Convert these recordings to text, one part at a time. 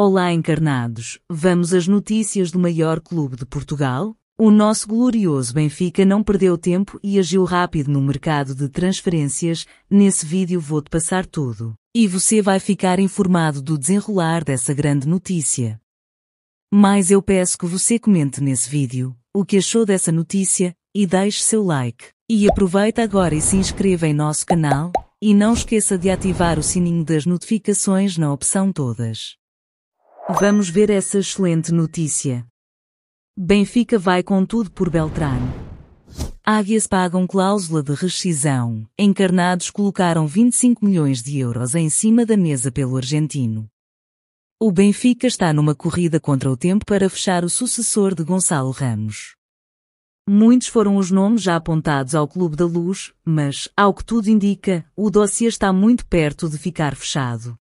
Olá encarnados, vamos às notícias do maior clube de Portugal? O nosso glorioso Benfica não perdeu tempo e agiu rápido no mercado de transferências. Nesse vídeo vou-te passar tudo. E você vai ficar informado do desenrolar dessa grande notícia. Mas eu peço que você comente nesse vídeo o que achou dessa notícia e deixe seu like. E aproveita agora e se inscreva em nosso canal. E não esqueça de ativar o sininho das notificações na opção Todas. Vamos ver essa excelente notícia. Benfica vai com tudo por Beltrán. Águias pagam cláusula de rescisão. Encarnados colocaram 25 milhões de euros em cima da mesa pelo argentino. O Benfica está numa corrida contra o tempo para fechar o sucessor de Gonçalo Ramos. Muitos foram os nomes já apontados ao Clube da Luz, mas, ao que tudo indica, o dossiê está muito perto de ficar fechado.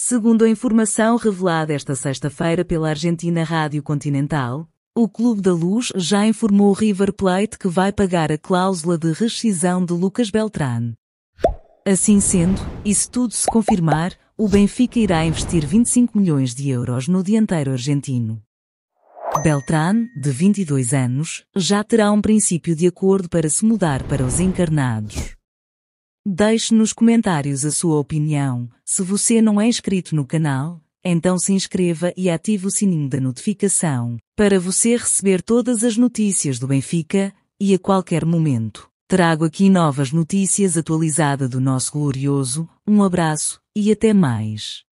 Segundo a informação revelada esta sexta-feira pela Argentina Rádio Continental, o Clube da Luz já informou o River Plate que vai pagar a cláusula de rescisão de Lucas Beltrán. Assim sendo, e se tudo se confirmar, o Benfica irá investir 25 milhões de euros no dianteiro argentino. Beltrán, de 22 anos, já terá um princípio de acordo para se mudar para os encarnados. Deixe nos comentários a sua opinião. Se você não é inscrito no canal, então se inscreva e ative o sininho da notificação para você receber todas as notícias do Benfica e a qualquer momento. Trago aqui novas notícias atualizadas do nosso glorioso. Um abraço e até mais.